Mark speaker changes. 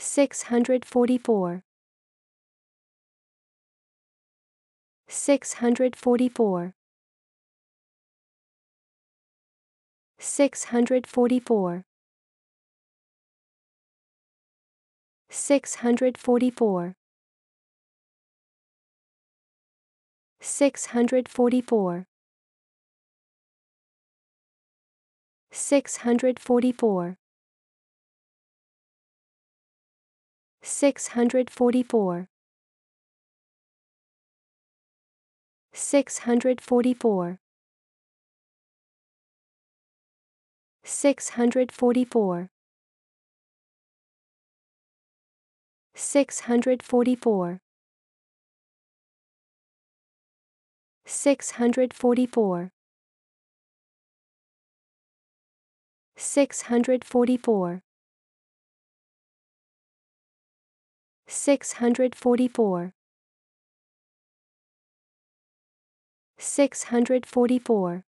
Speaker 1: 644 644 644 644 644 644 644 644 644 644 644 644 644 644